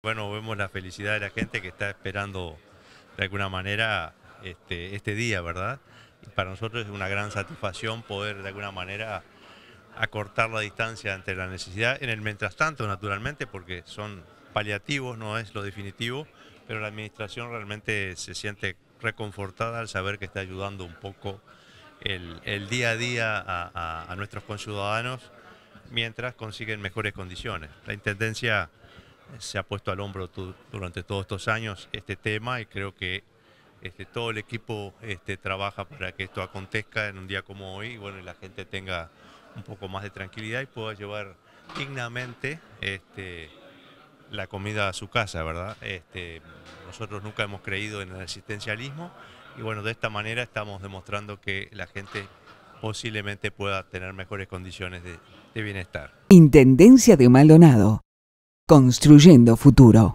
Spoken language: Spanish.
Bueno, vemos la felicidad de la gente que está esperando de alguna manera este, este, día, ¿verdad? Y para nosotros es una gran satisfacción poder de alguna manera acortar la distancia entre la necesidad, en el mientras tanto, naturalmente, porque son paliativos, no es lo definitivo, pero la administración realmente se siente reconfortada al saber que está ayudando un poco el, día a día a, a nuestros conciudadanos mientras consiguen mejores condiciones. La Intendencia se ha puesto al hombro durante todos estos años este tema y creo que este, todo el equipo este, trabaja para que esto acontezca en un día como hoy y bueno, la gente tenga un poco más de tranquilidad y pueda llevar dignamente este, la comida a su casa, ¿verdad? nosotros nunca hemos creído en el asistencialismo y bueno, de esta manera estamos demostrando que la gente posiblemente pueda tener mejores condiciones de, de bienestar. Intendencia de Maldonado. Construyendo futuro.